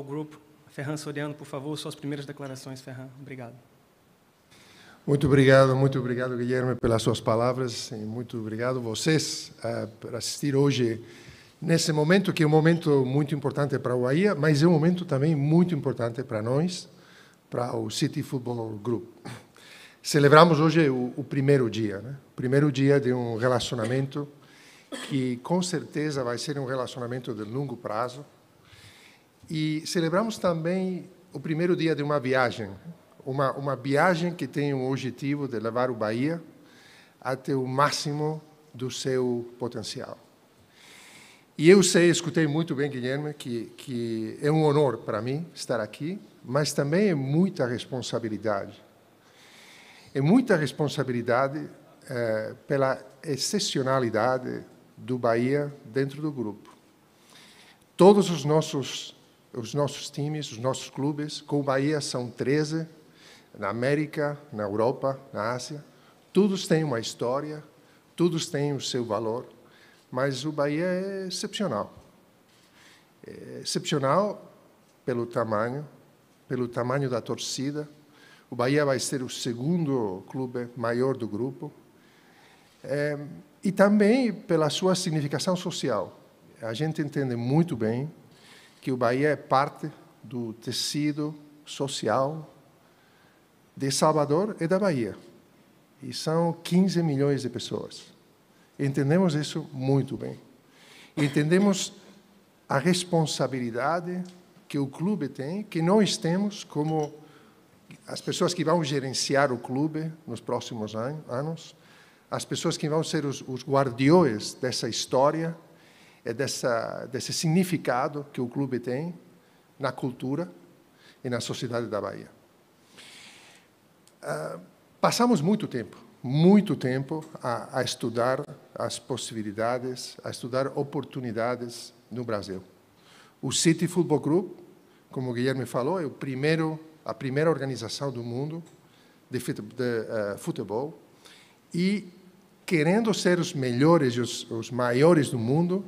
Group. Ferran Soriano, por favor, suas primeiras declarações, Ferran. Obrigado. Muito obrigado, muito obrigado, Guilherme, pelas suas palavras e muito obrigado a vocês uh, por assistir hoje nesse momento que é um momento muito importante para o Bahia, mas é um momento também muito importante para nós, para o City Football Group. Celebramos hoje o, o primeiro dia, né? o primeiro dia de um relacionamento que com certeza vai ser um relacionamento de longo prazo, e celebramos também o primeiro dia de uma viagem, uma, uma viagem que tem o objetivo de levar o Bahia até o máximo do seu potencial. E eu sei, escutei muito bem, Guilherme, que, que é um honor para mim estar aqui, mas também é muita responsabilidade. É muita responsabilidade é, pela excepcionalidade do Bahia dentro do grupo. Todos os nossos os nossos times, os nossos clubes, com o Bahia são 13, na América, na Europa, na Ásia. Todos têm uma história, todos têm o seu valor, mas o Bahia é excepcional. É excepcional pelo tamanho, pelo tamanho da torcida. O Bahia vai ser o segundo clube maior do grupo. É, e também pela sua significação social. A gente entende muito bem que o Bahia é parte do tecido social de Salvador e da Bahia. E são 15 milhões de pessoas. Entendemos isso muito bem. Entendemos a responsabilidade que o clube tem, que nós temos como as pessoas que vão gerenciar o clube nos próximos anos, as pessoas que vão ser os, os guardiões dessa história é dessa, desse significado que o clube tem na cultura e na sociedade da Bahia. Uh, passamos muito tempo, muito tempo a, a, estudar as possibilidades, a estudar oportunidades no Brasil. O City Football Group, como o Guilherme falou, é o primeiro, a primeira organização do mundo de, eh, futebol e querendo ser os melhores e os, os maiores do mundo,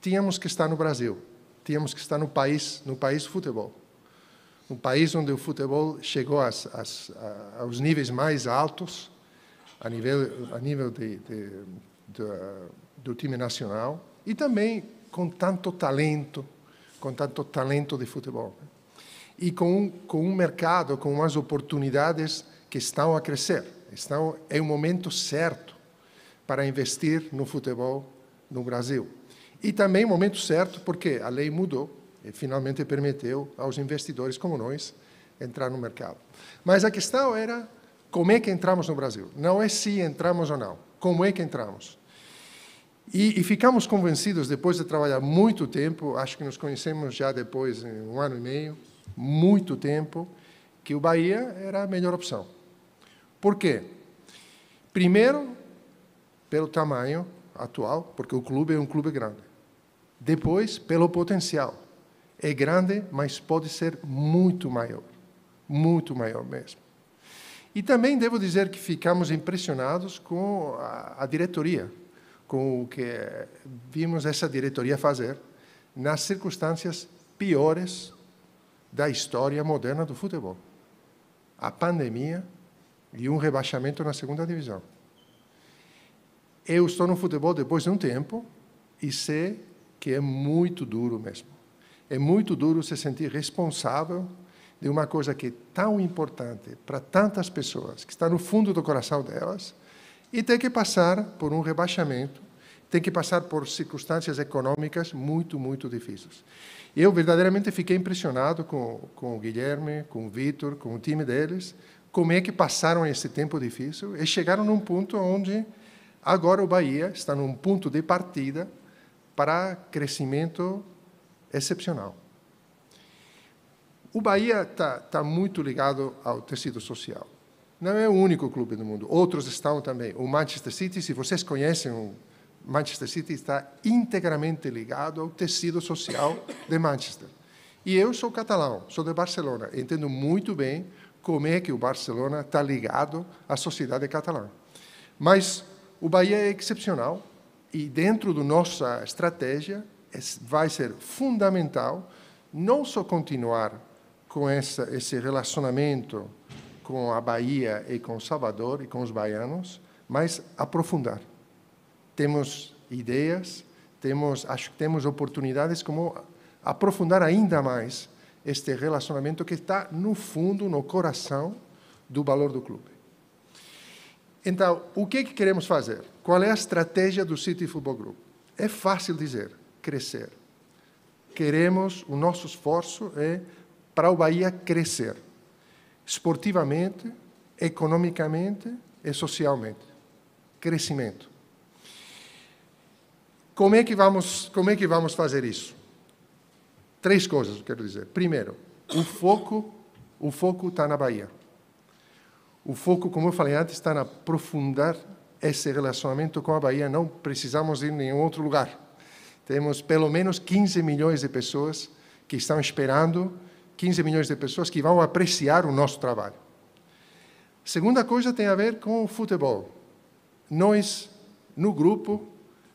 tínhamos que estar no Brasil, tínhamos que estar no país, no país futebol. Um país onde o futebol chegou às, às, aos níveis mais altos, a nível, a nível de, de, de, do time nacional, e também com tanto talento, com tanto talento de futebol. E com um, com um mercado, com umas oportunidades que estão a crescer. Estão, é o momento certo para investir no futebol no Brasil. E também o momento certo, porque a lei mudou e finalmente permitiu aos investidores como nós entrar no mercado. Mas a questão era como é que entramos no Brasil. Não é se entramos ou não, como é que entramos. E, e, ficamos convencidos, depois de trabalhar muito tempo, acho que nos conhecemos já depois de um ano e meio, muito tempo, que o Bahia era a melhor opção. Por quê? Primeiro, pelo tamanho atual, porque o clube é um clube grande. Depois, pelo potencial. É grande, mas pode ser muito maior. Muito maior mesmo. E também devo dizer que ficamos impressionados com a, diretoria, com o que vimos essa diretoria fazer nas circunstâncias piores da história moderna do futebol. A pandemia e um rebaixamento na segunda divisão. Eu estou no futebol depois de um tempo e sei que é muito duro mesmo. É muito duro se sentir responsável de uma coisa que é tão importante para tantas pessoas, que está no fundo do coração delas, e ter que passar por um rebaixamento, ter que passar por circunstâncias econômicas muito, muito difíceis. Eu verdadeiramente fiquei impressionado com, com o Guilherme, com o Vitor, com o time deles, como é que passaram esse tempo difícil e chegaram num ponto onde agora o Bahia está num ponto de partida para crescimento excepcional. O Bahia está tá muito ligado ao tecido social. Não é o único clube do mundo, outros estão também. O Manchester City, se vocês conhecem o Manchester City, está integramente ligado ao tecido social de Manchester. E eu sou catalão, sou de Barcelona, entendo muito bem como é que o Barcelona está ligado à sociedade catalã. Mas o Bahia é excepcional, e dentro da nossa estratégia, é, vai ser fundamental não só continuar com essa, esse relacionamento com a Bahia e com Salvador e com os baianos, mas aprofundar. Temos ideias, temos, acho que temos oportunidades como aprofundar ainda mais este relacionamento que está no fundo, no coração do valor do clube. Então, o que é que queremos fazer? Qual é a estratégia do City Football Group? É fácil dizer, crescer. Queremos, o nosso esforço é para o Bahia crescer, esportivamente, economicamente e socialmente. Crescimento. Como é que vamos, como é que vamos fazer isso? Três coisas, quero dizer. Primeiro, o foco, o foco está na Bahia. O foco, como eu falei antes, está em aprofundar esse relacionamento com a Bahia. Não precisamos ir em nenhum outro lugar. Temos pelo menos 15 milhões de pessoas que estão esperando, 15 milhões de pessoas que vão apreciar o nosso trabalho. Segunda coisa tem a ver com o futebol. Nós, no grupo,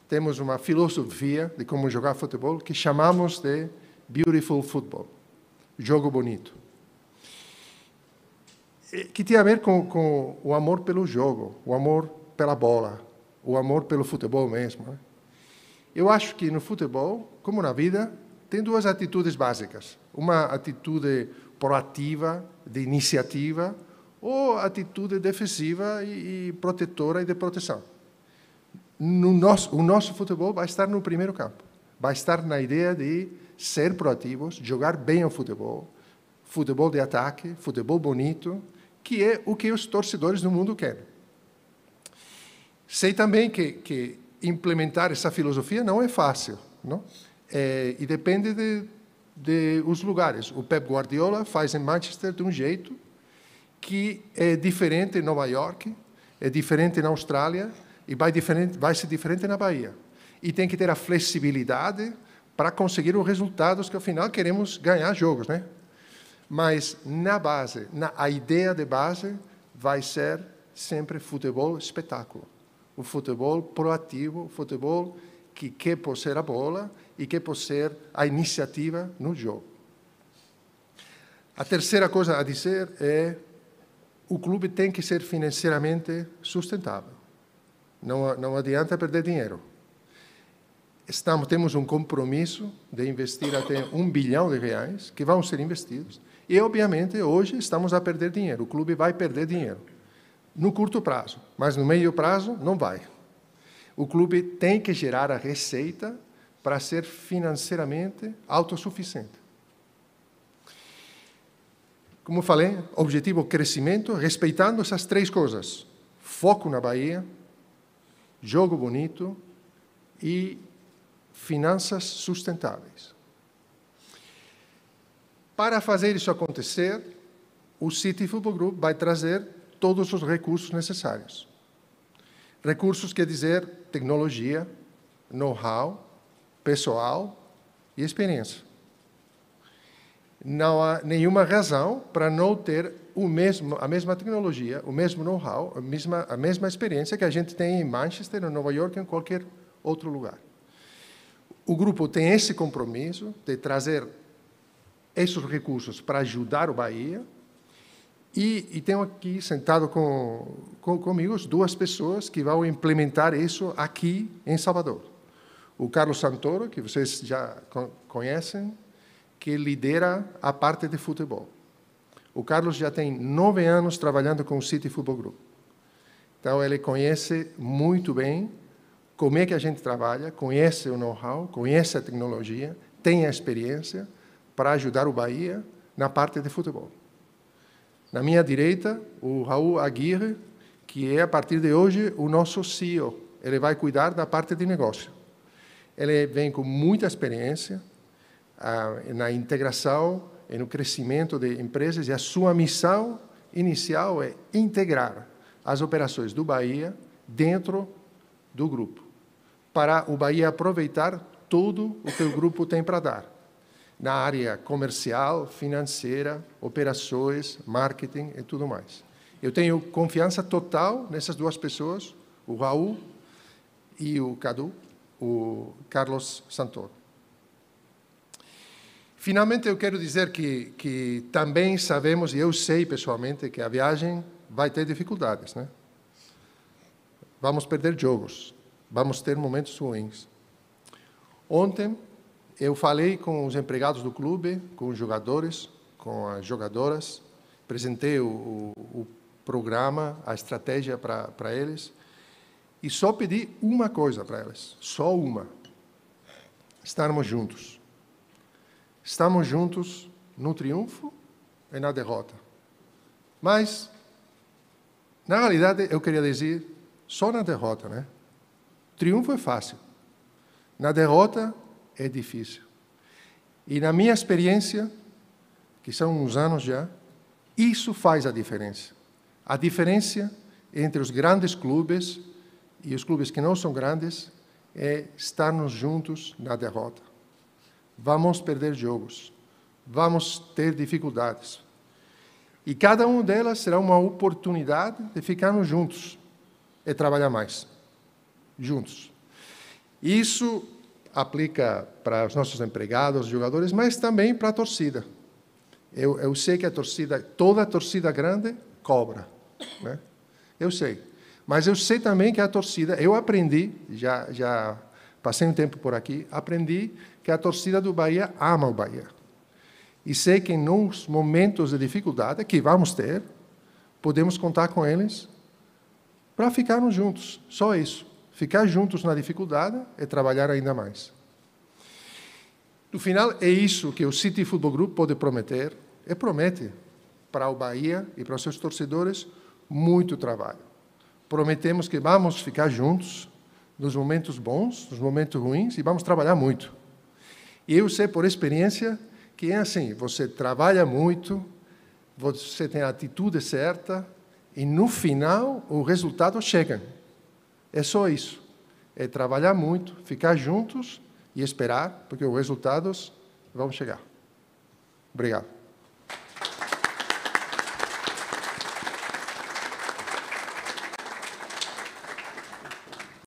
temos uma filosofia de como jogar futebol que chamamos de Beautiful Football jogo bonito. É, que tinha a ver com, com o amor pelo jogo, o amor pela bola, o amor pelo futebol mesmo. Né? Eu acho que no futebol, como na vida, tem duas atitudes básicas. Uma atitude proativa, de iniciativa, ou atitude defensiva e, e protetora e de proteção. No nosso, o nosso futebol vai estar no primeiro campo. Vai estar na ideia de ser proativos, jogar bem o futebol, futebol de ataque, futebol bonito, que é o que os torcedores do mundo querem. Sei também que, que implementar essa filosofia não é fácil, não? É, e depende de, de os lugares. O Pep Guardiola faz em Manchester de um jeito que é diferente em Nova York, é diferente na Austrália e vai, diferente, vai ser diferente na Bahia. E tem que ter a flexibilidade para conseguir os resultados que, afinal, queremos ganhar jogos, né? mas na base, na a ideia de base vai ser sempre futebol espetáculo, o futebol proativo, o futebol que quer possuir a bola e quer possuir a iniciativa no jogo. A terceira coisa a dizer é o clube tem que ser financeiramente sustentável. Não, não adianta perder dinheiro estamos temos um compromisso de investir até um bilhão de reais que vão ser investidos. E, obviamente, hoje estamos a perder dinheiro. O clube vai perder dinheiro no curto prazo, mas no meio prazo não vai. O clube tem que gerar a receita para ser financeiramente autossuficiente. Como falei, objetivo crescimento, respeitando essas três coisas: foco na Bahia, jogo bonito e finanças sustentáveis. Para fazer isso acontecer, o City Football Group vai trazer todos os recursos necessários. Recursos quer dizer tecnologia, know-how, pessoal e experiência. Não há nenhuma razão para não ter o mesmo, a mesma tecnologia, o mesmo know-how, a mesma, a mesma experiência que a gente tem em Manchester, em Nova York, em qualquer outro lugar o grupo tem esse compromisso de trazer esses recursos para ajudar o Bahia. E, e tenho aqui sentado com, com, comigo duas pessoas que vão implementar isso aqui em Salvador. O Carlos Santoro, que vocês já conhecem, que lidera a parte de futebol. O Carlos já tem nove anos trabalhando com o City Football Group. Então, ele conhece muito bem como é que a gente trabalha, conhece o know-how, conhece a tecnologia, tem a experiência para ajudar o Bahia na parte de futebol. Na minha direita, o Raul Aguirre, que é, a partir de hoje, o nosso CEO. Ele vai cuidar da parte de negócio. Ele vem com muita experiência ah, na integração e no crescimento de empresas, e a sua missão inicial é integrar as operações do Bahia dentro do grupo, para o Bahia aproveitar tudo o que o grupo tem para dar, na área comercial, financeira, operações, marketing e tudo mais. Eu tenho confiança total nessas duas pessoas, o Raul e o Cadu, o Carlos Santoro. Finalmente, eu quero dizer que, que também sabemos, e eu sei pessoalmente, que a viagem vai ter dificuldades, né? Vamos perder jogos, vamos ter momentos ruins. Ontem eu falei com os empregados do clube, com os jogadores, com as jogadoras, apresentei o, o, o programa, a estratégia para eles e só pedi uma coisa para elas, só uma: estarmos juntos. Estamos juntos no triunfo e na derrota. Mas, na realidade, eu queria dizer só na derrota, né? Triunfo é fácil. Na derrota é difícil. E na minha experiência, que são uns anos já, isso faz a diferença. A diferença entre os grandes clubes e os clubes que não são grandes é estarmos juntos na derrota. Vamos perder jogos, vamos ter dificuldades. E cada uma delas será uma oportunidade de ficarmos juntos é trabalhar mais, juntos. Isso aplica para os nossos empregados, jogadores, mas também para a torcida. Eu, eu sei que a torcida, toda a torcida grande cobra, né? Eu sei. Mas eu sei também que a torcida, eu aprendi, já, já passei um tempo por aqui, aprendi que a torcida do Bahia ama o Bahia. E sei que nos momentos de dificuldade que vamos ter, podemos contar com eles para ficarmos juntos. Só isso. Ficar juntos na dificuldade é trabalhar ainda mais. No final, é isso que o City Football Group pode prometer. E promete para o Bahia e para os seus torcedores muito trabalho. Prometemos que vamos ficar juntos nos momentos bons, nos momentos ruins, e vamos trabalhar muito. E eu sei por experiência que é assim: você trabalha muito, você tem a atitude certa, e no final o resultado chega. É só isso. É trabalhar muito, ficar juntos e esperar, porque os resultados vão chegar. Obrigado.